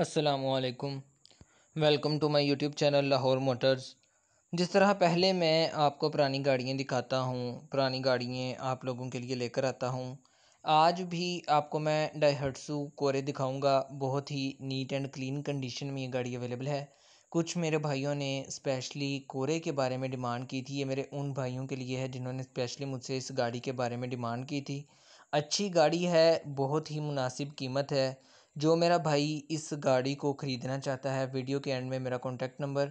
असलकुम welcome to my YouTube channel Lahore motors जिस तरह पहले मैं आपको पुरानी गाड़ियाँ दिखाता हूँ पुरानी गाड़ियाँ आप लोगों के लिए लेकर आता हूँ आज भी आपको मैं डाईहट्सू कोरे दिखाऊंगा बहुत ही नीट एंड क्लीन कंडीशन में ये गाड़ी अवेलेबल है कुछ मेरे भाइयों ने स्पेशली कोरे के बारे में डिमांड की थी ये मेरे उन भाइयों के लिए है जिन्होंने स्पेशली मुझसे इस गाड़ी के बारे में डिमांड की थी अच्छी गाड़ी है बहुत ही मुनासिब कीमत है जो मेरा भाई इस गाड़ी को ख़रीदना चाहता है वीडियो के एंड में मेरा कॉन्टैक्ट नंबर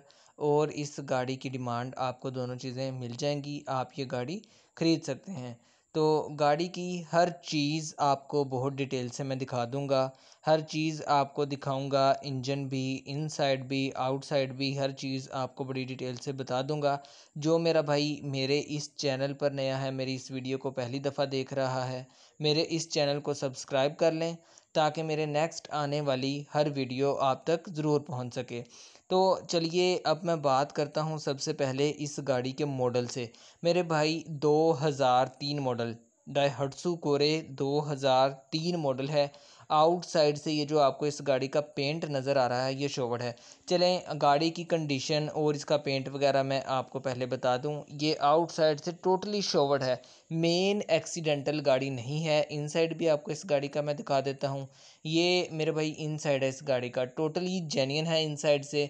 और इस गाड़ी की डिमांड आपको दोनों चीज़ें मिल जाएंगी आप ये गाड़ी ख़रीद सकते हैं तो गाड़ी की हर चीज़ आपको बहुत डिटेल से मैं दिखा दूंगा हर चीज़ आपको दिखाऊंगा इंजन भी इनसाइड भी आउटसाइड भी हर चीज़ आपको बड़ी डिटेल से बता दूंगा जो मेरा भाई मेरे इस चैनल पर नया है मेरी इस वीडियो को पहली दफ़ा देख रहा है मेरे इस चैनल को सब्सक्राइब कर लें ताकि मेरे नेक्स्ट आने वाली हर वीडियो आप तक ज़रूर पहुंच सके तो चलिए अब मैं बात करता हूं सबसे पहले इस गाड़ी के मॉडल से मेरे भाई 2003 मॉडल डायहट्सू कोरे 2003 मॉडल है आउटसाइड से ये जो आपको इस गाड़ी का पेंट नज़र आ रहा है ये शोवर्ड है चलें गाड़ी की कंडीशन और इसका पेंट वगैरह मैं आपको पहले बता दूं ये आउटसाइड से टोटली शोवर्ड है मेन एक्सीडेंटल गाड़ी नहीं है इनसाइड भी आपको इस गाड़ी का मैं दिखा देता हूँ ये मेरे भाई इन है इस गाड़ी का टोटली जेन्यन है इन से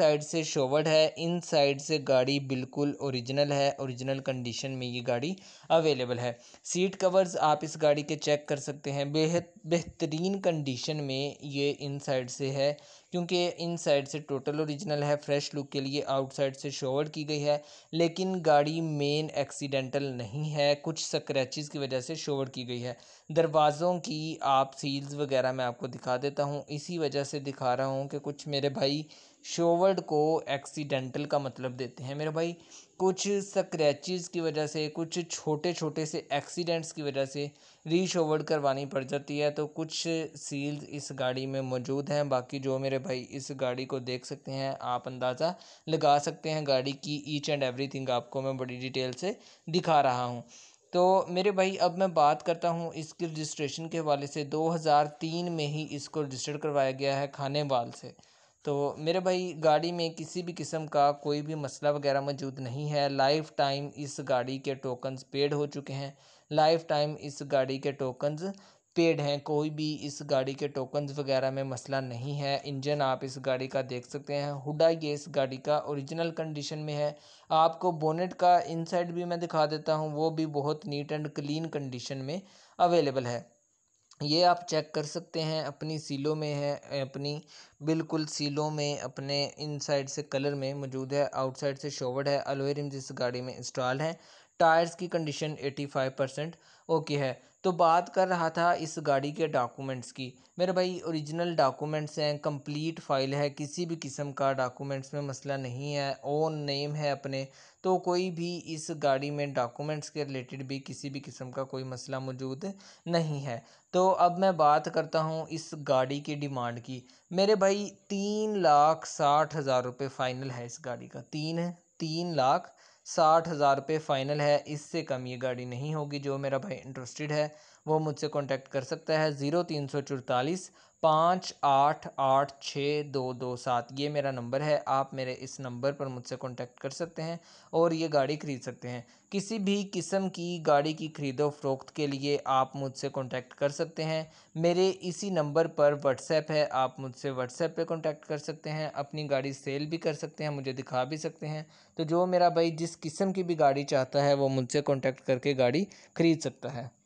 साइड से शोवर्ड है इन से गाड़ी बिल्कुल औरिजिनल है औरिजिनल कंडीशन में ये गाड़ी अवेलेबल है सीट कवर्स आप इस गाड़ी के चेक कर सकते हैं बेहद बेहतर बेहतरीन कंडीशन में ये इन साइड से है क्योंकि इन साइड से टोटल ओरिजिनल है फ्रेश लुक के लिए आउटसाइड से शोवर की गई है लेकिन गाड़ी मेन एक्सीडेंटल नहीं है कुछ स्क्रैचेस की वजह से शोवर की गई है दरवाज़ों की आप सील्स वगैरह मैं आपको दिखा देता हूँ इसी वजह से दिखा रहा हूँ कि कुछ मेरे भाई शोवर्ड को एक्सीडेंटल का मतलब देते हैं मेरे भाई कुछ स्क्रैचेस की वजह से कुछ छोटे छोटे से एक्सीडेंट्स की वजह से रीशोवर्ड करवानी पड़ जाती है तो कुछ सील इस गाड़ी में मौजूद हैं बाकी जो मेरे भाई इस गाड़ी को देख सकते हैं आप अंदाज़ा लगा सकते हैं गाड़ी की ईच एंड एवरी आपको मैं बड़ी डिटेल से दिखा रहा हूँ तो मेरे भाई अब मैं बात करता हूँ इसकी रजिस्ट्रेशन के हवाले से 2003 में ही इसको रजिस्टर करवाया गया है खाने वाल से तो मेरे भाई गाड़ी में किसी भी किस्म का कोई भी मसला वगैरह मौजूद नहीं है लाइफ़ टाइम इस गाड़ी के टोकन्स पेड हो चुके हैं लाइफ़ टाइम इस गाड़ी के टोकन्स पेड हैं कोई भी इस गाड़ी के टोकन्स वगैरह में मसला नहीं है इंजन आप इस गाड़ी का देख सकते हैं हुडा ये इस गाड़ी का ओरिजिनल कंडीशन में है आपको बोनेट का इनसाइड भी मैं दिखा देता हूँ वो भी बहुत नीट एंड क्लीन कंडीशन में अवेलेबल है ये आप चेक कर सकते हैं अपनी सीलों में है अपनी बिल्कुल सीलों में अपने इनसाइड से कलर में मौजूद है आउटसाइड से शोवर्ड है एलोवेरिम्स जिस गाड़ी में इंस्टॉल है टायर्स की कंडीशन 85 परसेंट ओके है तो बात कर रहा था इस गाड़ी के डॉक्यूमेंट्स की मेरे भाई ओरिजिनल डॉक्यूमेंट्स हैं कंप्लीट फाइल है किसी भी किस्म का डॉक्यूमेंट्स में मसला नहीं है ओन नेम है अपने तो कोई भी इस गाड़ी में डॉक्यूमेंट्स के रिलेटेड भी किसी भी किस्म का कोई मसला मौजूद नहीं है तो अब मैं बात करता हूँ इस गाड़ी की डिमांड की मेरे भाई तीन लाख साठ हज़ार रुपये फ़ाइनल है इस गाड़ी का तीन तीन लाख साठ हज़ार रुपये फ़ाइनल है इससे कम ये गाड़ी नहीं होगी जो मेरा भाई इंटरेस्टेड है वो मुझसे कांटेक्ट कर सकता है ज़ीरो तीन सौ चौतालीस पाँच आठ आठ छः दो दो सात ये मेरा नंबर है आप मेरे इस नंबर पर मुझसे कांटेक्ट कर सकते हैं और ये गाड़ी खरीद सकते हैं किसी भी किस्म की गाड़ी की ख़रीदो फरोख्त के लिए आप मुझसे कांटेक्ट कर सकते हैं मेरे इसी नंबर पर व्हाट्सएप है आप मुझसे व्हाट्सएप पे कांटेक्ट कर सकते हैं अपनी गाड़ी सेल भी कर सकते हैं मुझे दिखा भी सकते हैं तो जो मेरा भाई जिस किस्म की भी गाड़ी चाहता है वो मुझसे कॉन्टैक्ट करके गाड़ी ख़रीद सकता है